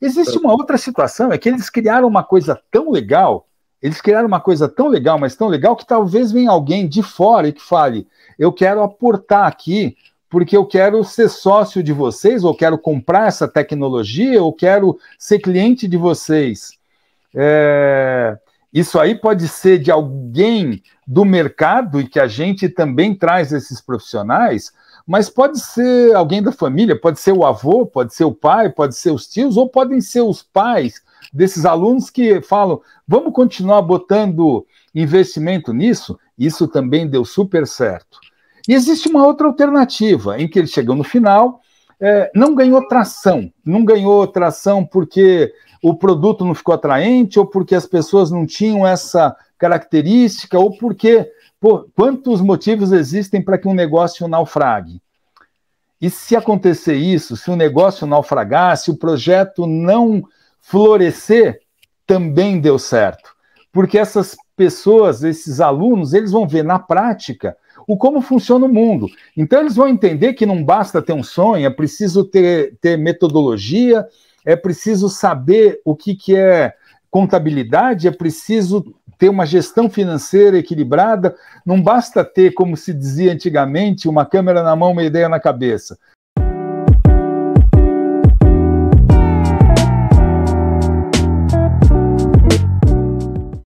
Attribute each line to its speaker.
Speaker 1: Existe uma outra situação, é que eles criaram uma coisa tão legal, eles criaram uma coisa tão legal, mas tão legal, que talvez venha alguém de fora e que fale: eu quero aportar aqui, porque eu quero ser sócio de vocês, ou quero comprar essa tecnologia, ou quero ser cliente de vocês. É... Isso aí pode ser de alguém do mercado e que a gente também traz esses profissionais, mas pode ser alguém da família, pode ser o avô, pode ser o pai, pode ser os tios, ou podem ser os pais desses alunos que falam: vamos continuar botando investimento nisso? Isso também deu super certo. E existe uma outra alternativa, em que ele chegou no final, é, não ganhou tração, não ganhou tração porque o produto não ficou atraente ou porque as pessoas não tinham essa característica ou porque pô, quantos motivos existem para que um negócio naufrague. E se acontecer isso, se o negócio naufragar, se o projeto não florescer, também deu certo. Porque essas pessoas, esses alunos, eles vão ver na prática o como funciona o mundo. Então eles vão entender que não basta ter um sonho, é preciso ter, ter metodologia, é preciso saber o que, que é contabilidade, é preciso ter uma gestão financeira equilibrada, não basta ter, como se dizia antigamente, uma câmera na mão, uma ideia na cabeça.